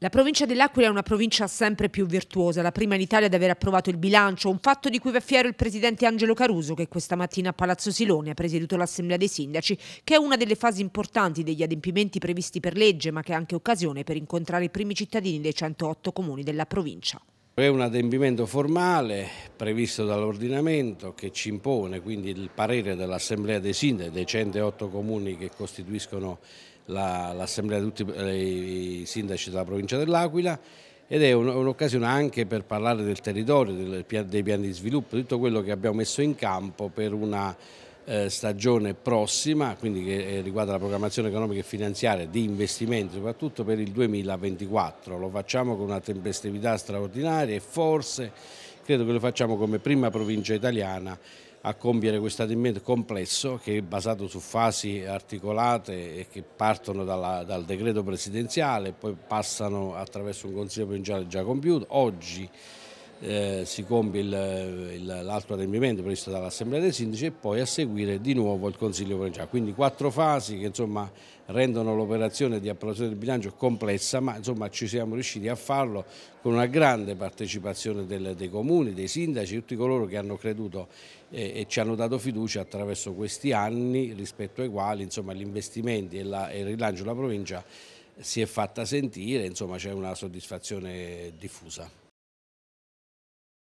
La provincia dell'Aquila è una provincia sempre più virtuosa, la prima in Italia ad aver approvato il bilancio, un fatto di cui va fiero il presidente Angelo Caruso che questa mattina a Palazzo Silone ha presieduto l'Assemblea dei Sindaci, che è una delle fasi importanti degli adempimenti previsti per legge, ma che è anche occasione per incontrare i primi cittadini dei 108 comuni della provincia. È un adempimento formale previsto dall'ordinamento che ci impone quindi il parere dell'Assemblea dei Sindaci, dei 108 comuni che costituiscono l'Assemblea la, di tutti eh, i sindaci della provincia dell'Aquila ed è un'occasione anche per parlare del territorio, del, dei piani di sviluppo, di tutto quello che abbiamo messo in campo per una eh, stagione prossima, quindi che eh, riguarda la programmazione economica e finanziaria di investimenti soprattutto per il 2024. Lo facciamo con una tempestività straordinaria e forse credo che lo facciamo come prima provincia italiana a compiere questo adempimento complesso che è basato su fasi articolate e che partono dalla, dal decreto presidenziale, poi passano attraverso un consiglio provinciale già compiuto. Oggi eh, si compie l'altro adempimento previsto dall'Assemblea dei Sindaci e poi a seguire di nuovo il Consiglio Provinciale. Quindi quattro fasi che insomma, rendono l'operazione di approvazione del bilancio complessa, ma insomma, ci siamo riusciti a farlo con una grande partecipazione del, dei comuni, dei sindaci, tutti coloro che hanno creduto eh, e ci hanno dato fiducia attraverso questi anni rispetto ai quali gli investimenti e, la, e il rilancio della provincia si è fatta sentire, insomma c'è una soddisfazione diffusa.